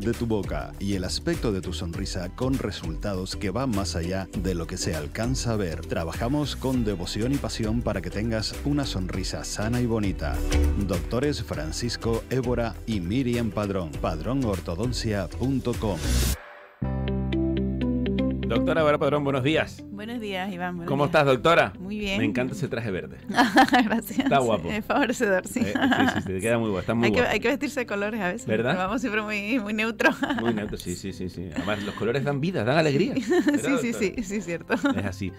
de tu boca y el aspecto de tu sonrisa con resultados que van más allá de lo que se alcanza a ver. Trabajamos con devoción y pasión para que tengas una sonrisa sana y bonita. Doctores Francisco Évora y Miriam Padrón, padrónortodoncia.com. Doctora Vera Padrón, buenos días. Buenos días, Iván. ¿Cómo estás, doctora? Muy bien. Me encanta ese traje verde. Gracias. Está guapo. Es favorecedor, sí. Eh, sí, sí, sí, te queda muy guapo. Está muy hay, guapo. Que, hay que vestirse de colores a veces. ¿Verdad? vamos siempre muy, muy neutro. Muy neutro, sí, sí, sí, sí. Además, los colores dan vida, dan alegría. sí, sí, sí, sí, cierto. Es así.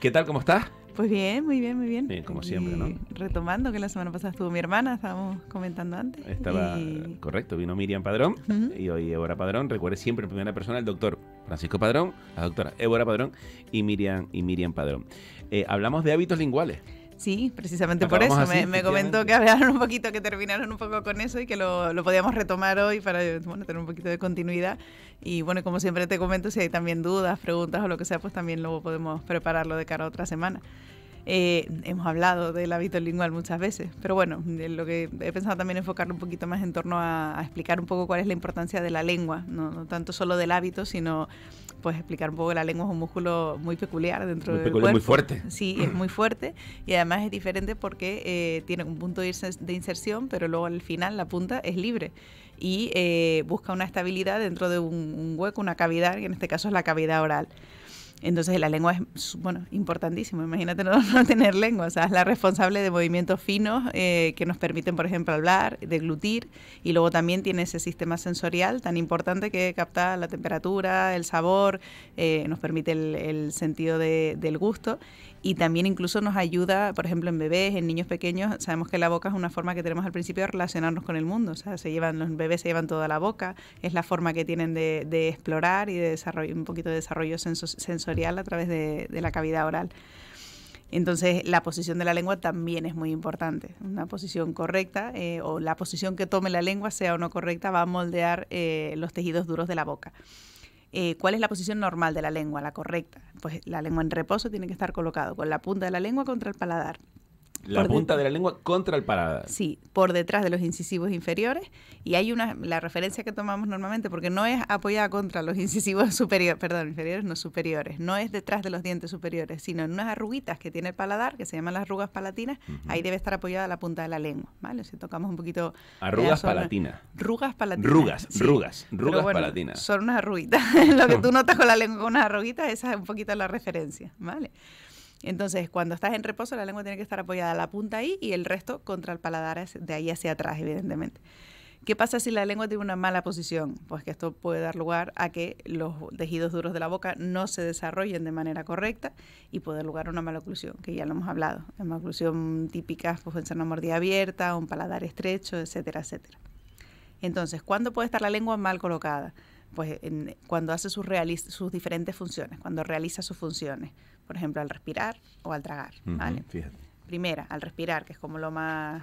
¿Qué tal, cómo estás? Pues bien, muy bien, muy bien. como siempre, ¿no? Retomando que la semana pasada estuvo mi hermana, estábamos comentando antes. Estaba correcto, vino Miriam Padrón y hoy Évora Padrón. Recuerde siempre en primera persona el doctor Francisco Padrón, la doctora Évora Padrón y Miriam, y Miriam Padrón. Eh, hablamos de hábitos linguales. Sí, precisamente por eso. me, comentó que hablaron un poquito, que terminaron un poco con eso y que lo, podíamos retomar hoy para tener un poquito de continuidad. Y bueno, como siempre te comento, si hay también dudas, preguntas o lo que sea, pues también luego podemos prepararlo de cara a otra semana. Eh, hemos hablado del hábito lingual muchas veces, pero bueno, lo que he pensado también enfocar un poquito más en torno a, explicar un poco cuál es la importancia de la lengua, no, tanto solo del hábito, sino pues explicar un poco que la lengua es un músculo muy peculiar dentro muy del cuerpo. muy fuerte. Sí, es muy fuerte y además es diferente porque eh, tiene un punto de inserción, pero luego al final la punta es libre y eh, busca una estabilidad dentro de un, un hueco, una cavidad, que en este caso es la cavidad oral. Entonces la lengua es, bueno, importantísimo. Imagínate no, tener lengua. O sea, es la responsable de movimientos finos eh, que nos permiten, por ejemplo, hablar, deglutir. Y luego también tiene ese sistema sensorial tan importante que capta la temperatura, el sabor, eh, nos permite el, sentido del gusto y también incluso nos ayuda, por ejemplo, en bebés, en niños pequeños, sabemos que la boca es una forma que tenemos al principio de relacionarnos con el mundo, o sea, se llevan, los bebés se llevan toda la boca, es la forma que tienen de, explorar y de desarrollar un poquito de desarrollo sensorial a través de, la cavidad oral. Entonces, la posición de la lengua también es muy importante. Una posición correcta eh, o la posición que tome la lengua, sea o no correcta, va a moldear eh, los tejidos duros de la boca eh, cuál es la posición normal de la lengua, la correcta. Pues la lengua en reposo tiene que estar colocado con la punta de la lengua contra el paladar la punta de la lengua contra el paladar. Sí, por detrás de los incisivos inferiores. Y hay una, la referencia que tomamos normalmente, porque no es apoyada contra los incisivos superiores, perdón, inferiores, no superiores. No es detrás de los dientes superiores, sino en unas arruguitas que tiene el paladar, que se llaman las arrugas palatinas. Ahí debe estar apoyada la punta de la lengua, ¿vale? Si tocamos un poquito... Arrugas palatinas. Rugas palatinas. Rugas, rugas, rugas palatinas. Son unas arruguitas. Lo que tú notas con la lengua, unas arruguitas, esa es un poquito la referencia, ¿vale? Entonces, cuando estás en reposo, la lengua tiene que estar apoyada a la punta ahí y el resto contra el paladar de ahí hacia atrás, evidentemente. ¿Qué pasa si la lengua tiene una mala posición? Pues que esto puede dar lugar a que los tejidos duros de la boca no se desarrollen de manera correcta y puede dar lugar a una mala oclusión, que ya lo hemos hablado. En una oclusión típica pues, puede ser una mordida abierta, un paladar estrecho, etcétera, etcétera. Entonces, ¿cuándo puede estar la lengua mal colocada? Pues cuando hace sus diferentes funciones, cuando realiza sus funciones por ejemplo, al respirar o al tragar. Primera, al respirar, que es como lo más,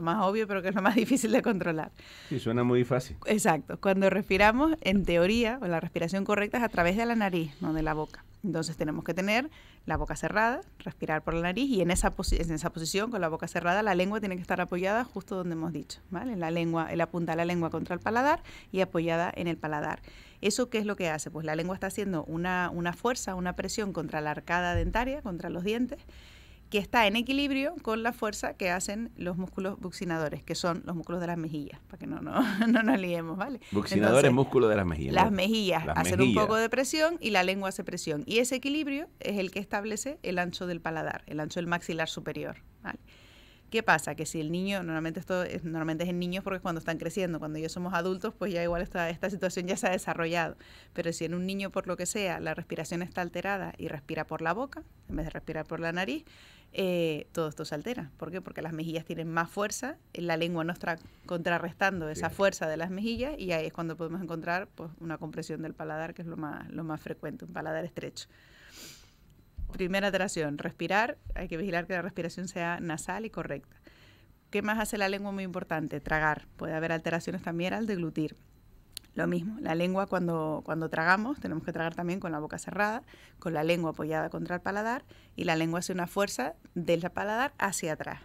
más obvio, pero que es lo más difícil de controlar. Sí, suena muy fácil. Exacto. Cuando respiramos, en teoría, la respiración correcta es a través de la nariz, no de la boca. Entonces tenemos que tener la boca cerrada, respirar por la nariz y en esa, en esa posición, con la boca cerrada, la lengua tiene que estar apoyada justo donde hemos dicho, ¿vale? La lengua, el apunta la lengua contra el paladar y apoyada en el paladar. ¿Eso qué es lo que hace? Pues la lengua está haciendo una, una fuerza, una presión contra la arcada dentaria, contra los dientes, que está en equilibrio con la fuerza que hacen los músculos buccinadores, que son los músculos de las mejillas, para que no, no, no nos liemos, ¿vale? Buccinadores, músculo de las mejillas. Las mejillas hacen un poco de presión y la lengua hace presión. Y ese equilibrio es el que establece el ancho del paladar, el ancho del maxilar superior, ¿vale? ¿Qué pasa? Que si el niño, normalmente esto es, normalmente es en niños porque cuando están creciendo, cuando ellos somos adultos, pues ya igual esta, esta situación ya se ha desarrollado. Pero si en un niño, por lo que sea, la respiración está alterada y respira por la boca, en vez de respirar por la nariz, eh, todo esto se altera. ¿Por qué? Porque las mejillas tienen más fuerza, la lengua no está contrarrestando esa fuerza de las mejillas y ahí es cuando podemos encontrar pues, una compresión del paladar, que es lo más frecuente, un paladar estrecho. Primera alteración, respirar, hay que vigilar que la respiración sea nasal y correcta. ¿Qué más hace la lengua? Muy importante, tragar. Puede haber alteraciones también al deglutir. Lo mismo, la lengua cuando, cuando tragamos, tenemos que tragar también con la boca cerrada, con la lengua apoyada contra el paladar y la lengua hace una fuerza del paladar hacia atrás.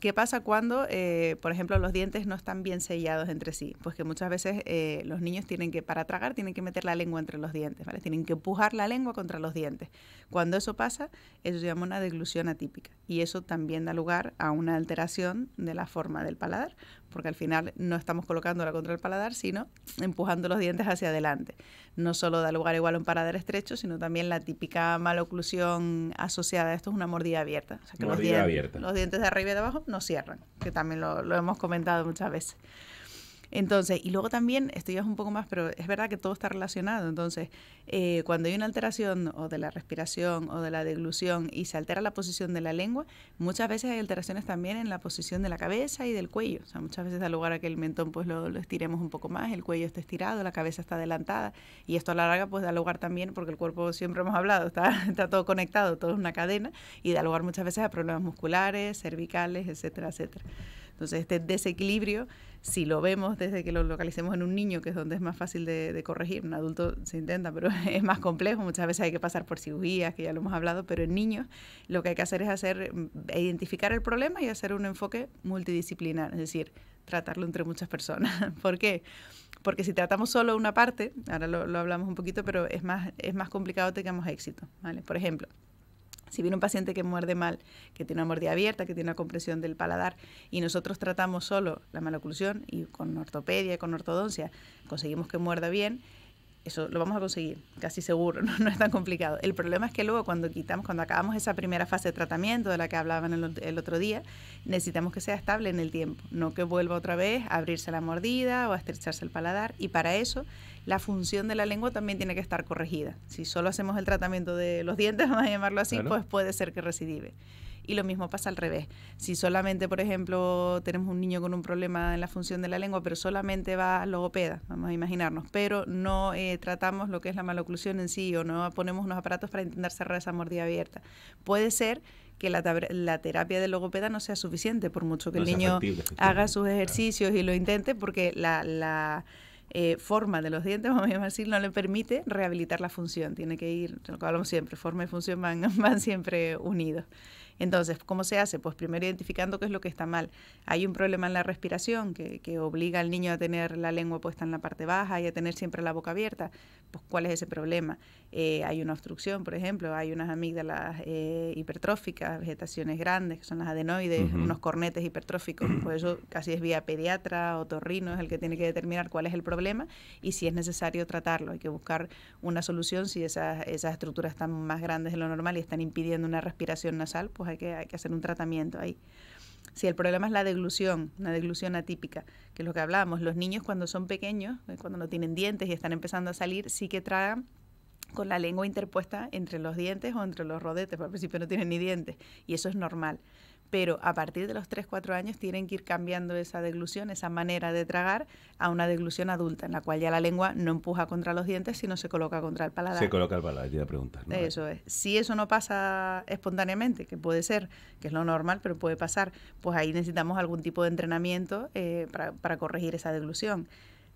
¿Qué pasa cuando, eh, por ejemplo, los dientes no están bien sellados entre sí? Pues que muchas veces eh, los niños tienen que, para tragar, tienen que meter la lengua entre los dientes, ¿vale? Tienen que empujar la lengua contra los dientes. Cuando eso pasa, eso se llama una deglución atípica y eso también da lugar a una alteración de la forma del paladar, porque al final no estamos colocándola contra el paladar, sino empujando los dientes hacia adelante. No solo da lugar igual a un paladar estrecho, sino también la típica maloclusión asociada a esto es una mordida abierta. mordida los dientes, abierta. Los dientes de arriba y de abajo no cierran, que también lo hemos comentado muchas veces. Entonces, y luego también, estudias un poco más, pero es verdad que todo está relacionado. Entonces, eh, cuando hay una alteración o de la respiración o de la deglución y se altera la posición de la lengua, muchas veces hay alteraciones también en la posición de la cabeza y del cuello. O sea, muchas veces da lugar a que el mentón pues lo, estiremos un poco más, el cuello está estirado, la cabeza está adelantada. Y esto a la larga pues da lugar también, porque el cuerpo siempre hemos hablado, está, está todo conectado, todo es una cadena y da lugar muchas veces a problemas musculares, cervicales, etcétera, etcétera. Entonces, este desequilibrio, si lo vemos desde que lo localicemos en un niño, que es donde es más fácil de, corregir, un adulto se intenta, pero es más complejo, muchas veces hay que pasar por cirugías, que ya lo hemos hablado, pero en niños lo que hay que hacer es hacer, mm, identificar el problema y hacer un enfoque multidisciplinar, es decir, tratarlo entre muchas personas. ¿Por qué? porque si tratamos solo una parte, ahora lo, hablamos un poquito, pero es más, es más complicado que tengamos éxito. Por ejemplo, si viene un paciente que muerde mal, que tiene una mordida abierta, que tiene una compresión del paladar y nosotros tratamos solo la maloclusión y con ortopedia y con ortodoncia conseguimos que muerda bien, eso lo vamos a conseguir, casi seguro, no, es tan complicado. El problema es que luego cuando quitamos, cuando acabamos esa primera fase de tratamiento de la que hablaban el, otro día, necesitamos que sea estable en el tiempo, no que vuelva otra vez a abrirse la mordida o a estrecharse el paladar. Y para eso la función de la lengua también tiene que estar corregida. Si solo hacemos el tratamiento de los dientes, vamos a llamarlo así, pues puede ser que recidive. Y lo mismo pasa al revés. Si solamente, por ejemplo, tenemos un niño con un problema en la función de la lengua, pero solamente va a logopeda, vamos a imaginarnos, pero no eh, tratamos lo que es la maloclusión en sí o no ponemos unos aparatos para intentar cerrar esa mordida abierta. Puede ser que la, la, terapia de logopeda no sea suficiente, por mucho que el niño haga sus ejercicios y lo intente, porque la, la eh, forma de los dientes, vamos a decir, no le permite rehabilitar la función. Tiene que ir, lo que hablamos siempre, forma y función van, van siempre unidos. Entonces, ¿cómo se hace? Pues primero identificando qué es lo que está mal. Hay un problema en la respiración que, obliga al niño a tener la lengua puesta en la parte baja y a tener siempre la boca abierta. Pues, ¿cuál es ese problema? Eh, hay una obstrucción, por ejemplo, hay unas amígdalas eh, hipertróficas, vegetaciones grandes, que son las adenoides, unos cornetes hipertróficos. Por pues eso casi es vía pediatra o torrino, es el que tiene que determinar cuál es el problema y si es necesario tratarlo. Hay que buscar una solución si esas, esas estructuras están más grandes de lo normal y están impidiendo una respiración nasal, pues pues hay que, hacer un tratamiento ahí. Si el problema es la deglución, una deglución atípica, que es lo que hablábamos, los niños cuando son pequeños, eh, cuando no tienen dientes y están empezando a salir, sí que tragan con la lengua interpuesta entre los dientes o entre los rodetes, porque al principio no tienen ni dientes, y eso es normal pero a partir de los 3-4 años tienen que ir cambiando esa deglución, esa manera de tragar, a una deglución adulta, en la cual ya la lengua no empuja contra los dientes, sino se coloca contra el paladar. Se coloca el paladar, ya preguntar. Eso es. Si eso no pasa espontáneamente, que puede ser, que es lo normal, pero puede pasar, pues ahí necesitamos algún tipo de entrenamiento eh, para, para corregir esa deglución.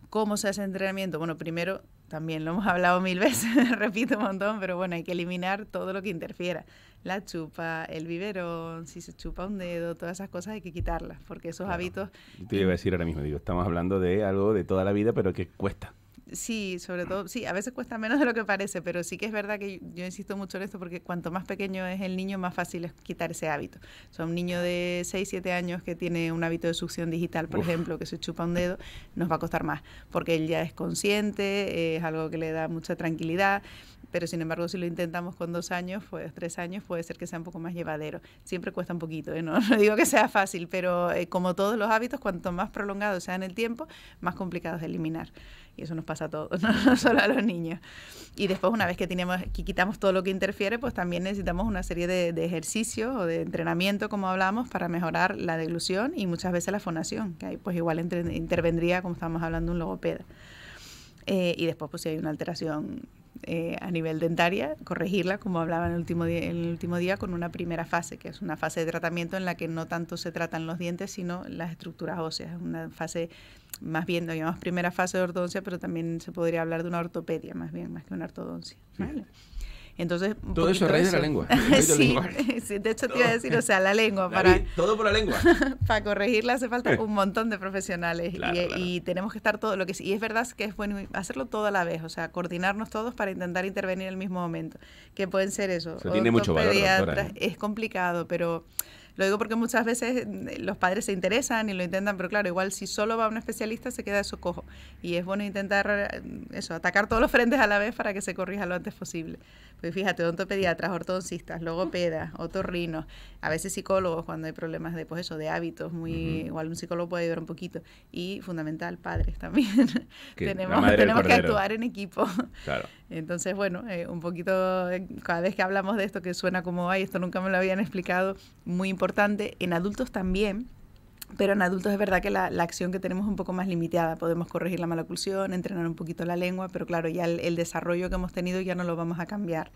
¿Cómo se hace el entrenamiento? Bueno, primero también lo hemos hablado mil veces, repito un montón, pero bueno, hay que eliminar todo lo que interfiera. La chupa, el biberón, si se chupa un dedo, todas esas cosas hay que quitarlas, porque esos hábitos... te iba a decir ahora mismo, digo, estamos hablando de algo de toda la vida, pero que cuesta. Sí, sobre todo, sí, a veces cuesta menos de lo que parece, pero sí que es verdad que yo, insisto mucho en esto porque cuanto más pequeño es el niño, más fácil es quitar ese hábito. O sea, un niño de 6, 7 años que tiene un hábito de succión digital, por ejemplo, que se chupa un dedo, nos va a costar más, porque él ya es consciente, es algo que le da mucha tranquilidad pero sin embargo si lo intentamos con dos años, pues tres años puede ser que sea un poco más llevadero. Siempre cuesta un poquito, ¿eh? no, digo que sea fácil, pero eh, como todos los hábitos, cuanto más prolongados sean el tiempo, más complicados de eliminar. Y eso nos pasa a todos, no, solo a los niños. Y después, una vez que, tenemos, que quitamos todo lo que interfiere, pues también necesitamos una serie de, de ejercicios o de entrenamiento, como hablamos, para mejorar la deglución y muchas veces la fonación, que ahí pues igual intervendría, como estábamos hablando, un logopeda. Eh, y después, pues si hay una alteración eh, a nivel dentaria, corregirla, como hablaba en el, último día, el último día, con una primera fase, que es una fase de tratamiento en la que no tanto se tratan los dientes, sino las estructuras óseas. Es una fase, más bien, lo llamamos primera fase de ortodoncia, pero también se podría hablar de una ortopedia, más bien, más que una ortodoncia. Entonces, todo eso es raíz de la lengua. sí, de hecho te iba a decir, o sea, la lengua. para, todo por la lengua. para corregirla hace falta un montón de profesionales y, tenemos que estar todo lo que y es verdad que es bueno hacerlo todo a la vez, o sea, coordinarnos todos para intentar intervenir en el mismo momento, que pueden ser eso. Se tiene mucho valor, ¿eh? Es complicado, pero lo digo porque muchas veces eh, los padres se interesan y lo intentan, pero claro, igual si solo va un especialista se queda su cojo. Y es bueno intentar eh, eso, atacar todos los frentes a la vez para que se corrija lo antes posible. Pues fíjate, odontopediatras, ortodoncistas, logopedas, otorrinos, a veces psicólogos cuando hay problemas de pues de hábitos, muy igual un psicólogo puede ayudar un poquito. Y fundamental, padres también. tenemos que actuar en equipo. Entonces, bueno, eh, un poquito, cada vez que hablamos de esto que suena como, ay, esto nunca me lo habían explicado, muy importante importante, en adultos también, pero en adultos es verdad que la, la, acción que tenemos es un poco más limitada. Podemos corregir la mala oclusión, entrenar un poquito la lengua, pero claro, ya el desarrollo que hemos tenido ya no lo vamos a cambiar.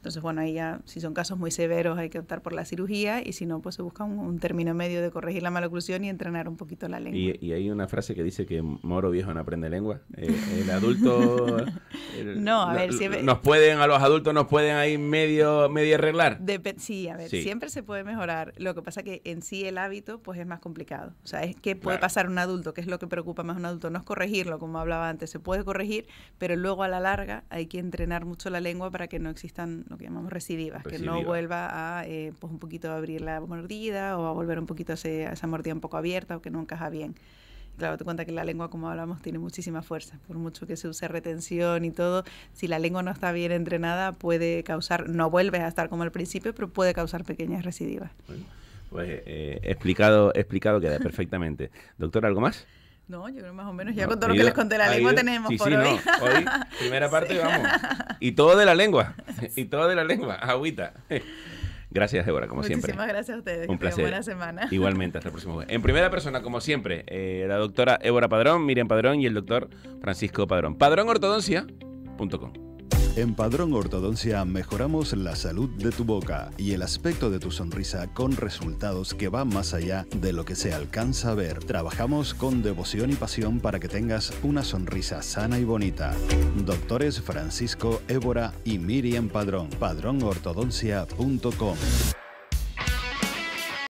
Entonces, bueno, ahí ya, si son casos muy severos, hay que optar por la cirugía y si no, pues se busca un, término medio de corregir la maloclusión y entrenar un poquito la lengua. Y, y hay una frase que dice que moro viejo no aprende lengua. Eh, el adulto. no, a ver, siempre. Nos pueden, a los adultos nos pueden ahí medio, medio arreglar. sí, a ver, siempre se puede mejorar. Lo que pasa que en sí el hábito, pues es más complicado. O sea, es que puede pasar un adulto, que es lo que preocupa más a un adulto, no es corregirlo, como hablaba antes, se puede corregir, pero luego a la larga hay que entrenar mucho la lengua para que no existan lo que llamamos recidivas, que no vuelva a eh, pues, un poquito abrir la mordida o a volver un poquito a, esa mordida un poco abierta o que no encaja bien. claro, te cuenta que la lengua, como hablamos, tiene muchísima fuerza. Por mucho que se use retención y todo, si la lengua no está bien entrenada, puede causar, no vuelve a estar como al principio, pero puede causar pequeñas recidivas. pues eh, explicado, explicado queda perfectamente. Doctor, ¿algo más? No, yo creo más o menos, ya con todo lo que les conté la lengua tenemos sí, por sí, hoy. No. hoy. primera parte, y vamos. Y todo de la lengua, y todo de la lengua, agüita. Gracias, Débora, como siempre. Muchísimas gracias a ustedes. Un placer. Buena semana. Igualmente, hasta el próximo jueves. En primera persona, como siempre, eh, la doctora Ébora Padrón, Miriam Padrón y el doctor Francisco Padrón. Padrónortodoncia.com. En Padrón Ortodoncia mejoramos la salud de tu boca y el aspecto de tu sonrisa con resultados que van más allá de lo que se alcanza a ver. Trabajamos con devoción y pasión para que tengas una sonrisa sana y bonita. Doctores Francisco Évora y Miriam Padrón. Padrónortodoncia.com